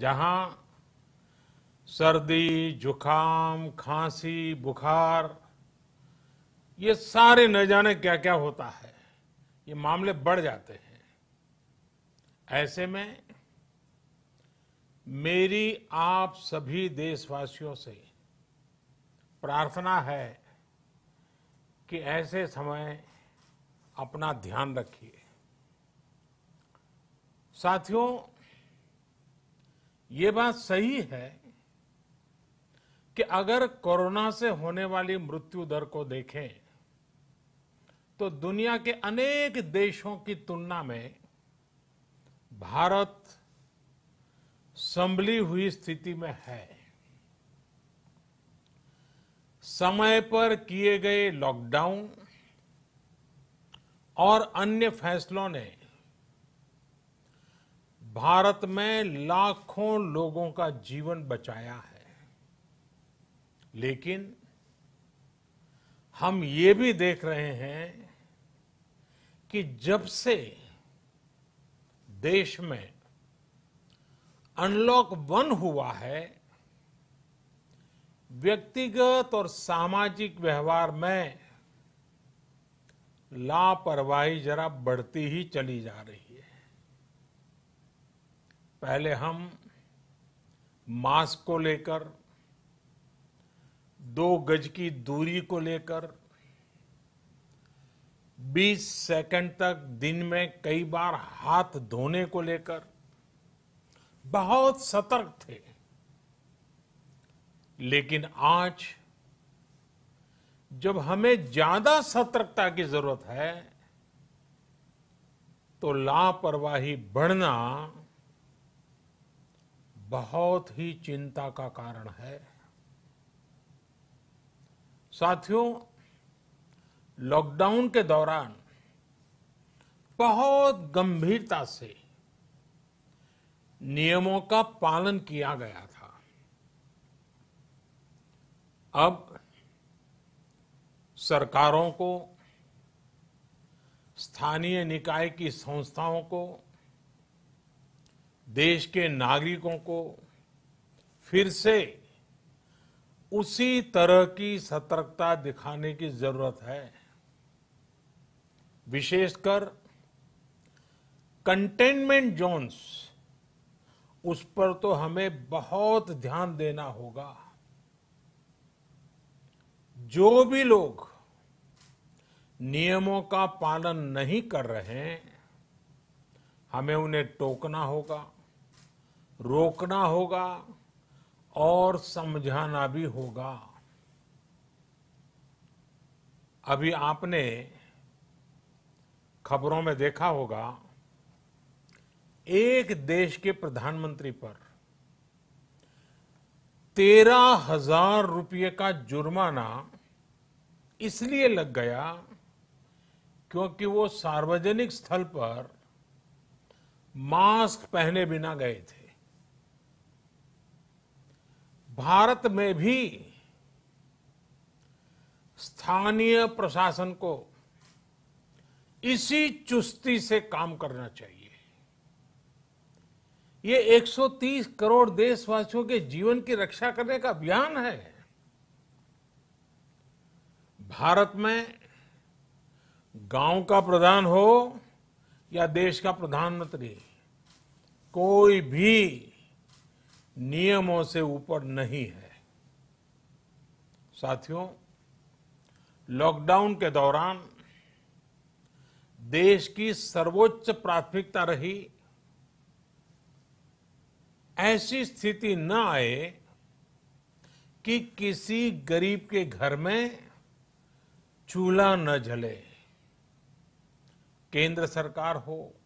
जहां सर्दी जुखाम खांसी बुखार ये सारे न जाने क्या क्या होता है ये मामले बढ़ जाते हैं ऐसे में मेरी आप सभी देशवासियों से प्रार्थना है कि ऐसे समय अपना ध्यान रखिए साथियों ये बात सही है कि अगर कोरोना से होने वाली मृत्यु दर को देखें तो दुनिया के अनेक देशों की तुलना में भारत संभली हुई स्थिति में है समय पर किए गए लॉकडाउन और अन्य फैसलों ने भारत में लाखों लोगों का जीवन बचाया है लेकिन हम ये भी देख रहे हैं कि जब से देश में अनलॉक वन हुआ है व्यक्तिगत और सामाजिक व्यवहार में लापरवाही जरा बढ़ती ही चली जा रही है पहले हम मास्क को लेकर दो गज की दूरी को लेकर 20 सेकंड तक दिन में कई बार हाथ धोने को लेकर बहुत सतर्क थे लेकिन आज जब हमें ज्यादा सतर्कता की जरूरत है तो लापरवाही बढ़ना बहुत ही चिंता का कारण है साथियों लॉकडाउन के दौरान बहुत गंभीरता से नियमों का पालन किया गया था अब सरकारों को स्थानीय निकाय की संस्थाओं को देश के नागरिकों को फिर से उसी तरह की सतर्कता दिखाने की जरूरत है विशेषकर कंटेनमेंट जोन्स उस पर तो हमें बहुत ध्यान देना होगा जो भी लोग नियमों का पालन नहीं कर रहे हैं हमें उन्हें टोकना होगा रोकना होगा और समझाना भी होगा अभी आपने खबरों में देखा होगा एक देश के प्रधानमंत्री पर तेरह हजार रुपये का जुर्माना इसलिए लग गया क्योंकि वो सार्वजनिक स्थल पर मास्क पहने बिना गए थे भारत में भी स्थानीय प्रशासन को इसी चुस्ती से काम करना चाहिए ये 130 करोड़ देशवासियों के जीवन की रक्षा करने का अभियान है भारत में गांव का प्रधान हो या देश का प्रधानमंत्री कोई भी नियमों से ऊपर नहीं है साथियों लॉकडाउन के दौरान देश की सर्वोच्च प्राथमिकता रही ऐसी स्थिति न आए कि किसी गरीब के घर में चूल्हा न जले केंद्र सरकार हो